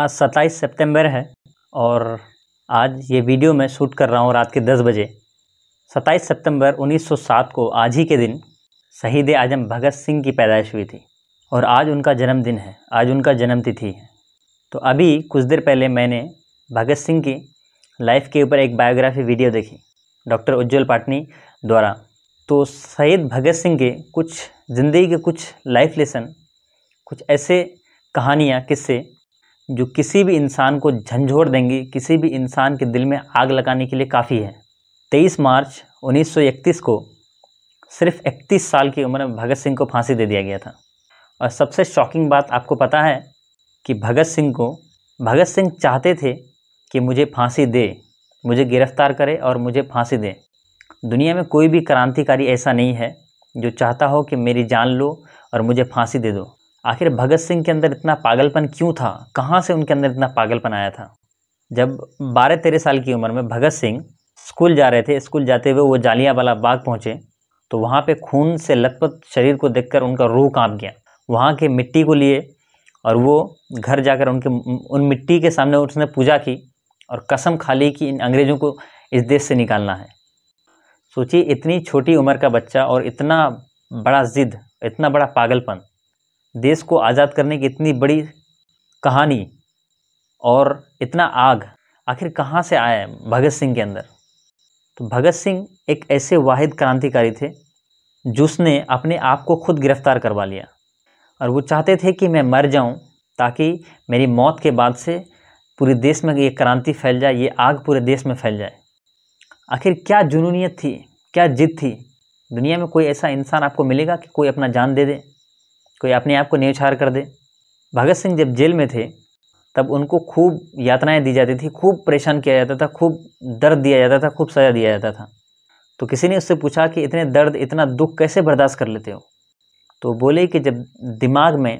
आज सत्ताईस सितंबर है और आज ये वीडियो मैं शूट कर रहा हूँ रात के दस बजे सत्ताईस सितंबर 1907 को आज ही के दिन शहीद आजम भगत सिंह की पैदाइश हुई थी और आज उनका जन्मदिन है आज उनका जन्मतिथि है तो अभी कुछ देर पहले मैंने भगत सिंह की लाइफ के ऊपर एक बायोग्राफी वीडियो देखी डॉक्टर उज्ज्वल पाटनी द्वारा तो शहीद भगत सिंह के कुछ ज़िंदगी के कुछ लाइफ लेसन कुछ ऐसे कहानियाँ किस्से जो किसी भी इंसान को झंझोड़ देंगी किसी भी इंसान के दिल में आग लगाने के लिए काफ़ी है तेईस मार्च 1931 को सिर्फ 31 साल की उम्र में भगत सिंह को फांसी दे दिया गया था और सबसे शॉकिंग बात आपको पता है कि भगत सिंह को भगत सिंह चाहते थे कि मुझे फांसी दे मुझे गिरफ्तार करे और मुझे फांसी दे दुनिया में कोई भी क्रांतिकारी ऐसा नहीं है जो चाहता हो कि मेरी जान लो और मुझे फांसी दे दो आखिर भगत सिंह के अंदर इतना पागलपन क्यों था कहाँ से उनके अंदर इतना पागलपन आया था जब बारह तेरह साल की उम्र में भगत सिंह स्कूल जा रहे थे स्कूल जाते हुए वो जालियावाला बाग पहुँचे तो वहाँ पे खून से लथपथ शरीर को देखकर उनका रूह कांप गया वहाँ के मिट्टी को लिए और वो घर जाकर उनके उन मिट्टी के सामने उसने पूजा की और कसम खा ली कि इन अंग्रेज़ों को इस देश से निकालना है सोचिए इतनी छोटी उम्र का बच्चा और इतना बड़ा ज़िद इतना बड़ा पागलपन देश को आज़ाद करने की इतनी बड़ी कहानी और इतना आग आखिर कहाँ से आया भगत सिंह के अंदर तो भगत सिंह एक ऐसे वाहिद क्रांतिकारी थे जिसने अपने आप को खुद गिरफ्तार करवा लिया और वो चाहते थे कि मैं मर जाऊं ताकि मेरी मौत के बाद से पूरे देश में ये क्रांति फैल जाए ये आग पूरे देश में फैल जाए आखिर क्या जुनूनीत थी क्या जिद थी दुनिया में कोई ऐसा इंसान आपको मिलेगा कि कोई अपना जान दे दे कोई अपने आप को न्यौछार कर दे भगत सिंह जब जेल में थे तब उनको खूब यातनाएं दी जाती थी खूब परेशान किया जाता था खूब दर्द दिया जाता था खूब सज़ा दिया जाता था तो किसी ने उससे पूछा कि इतने दर्द इतना दुख कैसे बर्दाश्त कर लेते हो तो बोले कि जब दिमाग में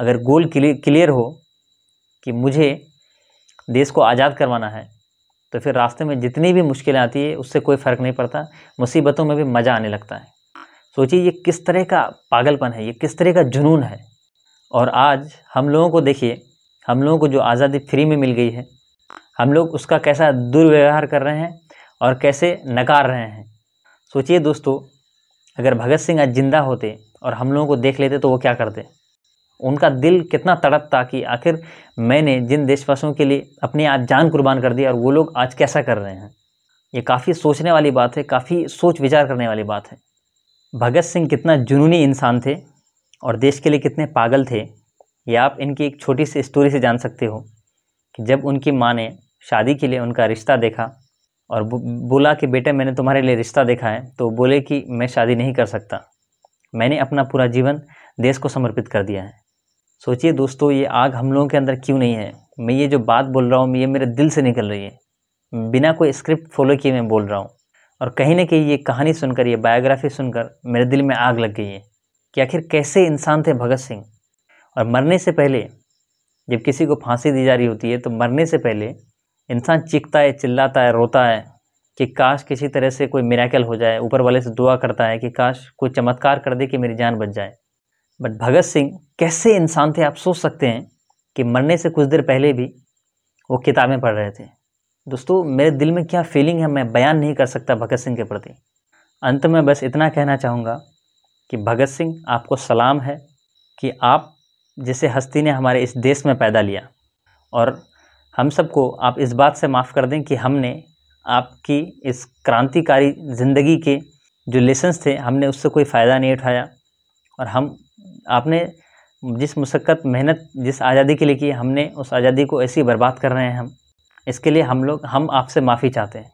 अगर गोल क्लियर हो कि मुझे देश को आज़ाद करवाना है तो फिर रास्ते में जितनी भी मुश्किलें आती है उससे कोई फ़र्क नहीं पड़ता मुसीबतों में भी मज़ा आने लगता है सोचिए ये किस तरह का पागलपन है ये किस तरह का जुनून है और आज हम लोगों को देखिए हम लोगों को जो आज़ादी फ्री में मिल गई है हम लोग उसका कैसा दुर्व्यवहार कर रहे हैं और कैसे नकार रहे हैं सोचिए दोस्तों अगर भगत सिंह आज ज़िंदा होते और हम लोगों को देख लेते तो वो क्या करते उनका दिल कितना तड़पता कि आखिर मैंने जिन देशवासियों के लिए अपनी आज जान कुर्बान कर दी और वो लोग आज कैसा कर रहे हैं ये काफ़ी सोचने वाली बात है काफ़ी सोच विचार करने वाली बात है भगत सिंह कितना जुनूनी इंसान थे और देश के लिए कितने पागल थे ये आप इनकी एक छोटी सी स्टोरी से जान सकते हो कि जब उनकी माँ ने शादी के लिए उनका रिश्ता देखा और बोला कि बेटे मैंने तुम्हारे लिए रिश्ता देखा है तो बोले कि मैं शादी नहीं कर सकता मैंने अपना पूरा जीवन देश को समर्पित कर दिया है सोचिए दोस्तों ये आग हम लोगों के अंदर क्यों नहीं है मैं ये जो बात बोल रहा हूँ ये मेरे दिल से निकल रही है बिना कोई स्क्रिप्ट फॉलो किए मैं बोल रहा हूँ और कहीं ना कहीं ये कहानी सुनकर ये बायोग्राफी सुनकर मेरे दिल में आग लग गई है कि आखिर कैसे इंसान थे भगत सिंह और मरने से पहले जब किसी को फांसी दी जा रही होती है तो मरने से पहले इंसान चीखता है चिल्लाता है रोता है कि काश किसी तरह से कोई मेराकल हो जाए ऊपर वाले से दुआ करता है कि काश कोई चमत्कार कर दे कि मेरी जान बच जाए बट भगत सिंह कैसे इंसान थे आप सोच सकते हैं कि मरने से कुछ देर पहले भी वो किताबें पढ़ रहे थे दोस्तों मेरे दिल में क्या फीलिंग है मैं बयान नहीं कर सकता भगत सिंह के प्रति अंत में बस इतना कहना चाहूँगा कि भगत सिंह आपको सलाम है कि आप जिसे हस्ती ने हमारे इस देश में पैदा लिया और हम सबको आप इस बात से माफ़ कर दें कि हमने आपकी इस क्रांतिकारी ज़िंदगी के जो लेसन्स थे हमने उससे कोई फ़ायदा नहीं उठाया और हम आपने जिस मुशक्क़त मेहनत जिस आज़ादी के लिए की हमने उस आज़ादी को ऐसी बर्बाद कर रहे हैं हम इसके लिए हम लोग हम आपसे माफ़ी चाहते हैं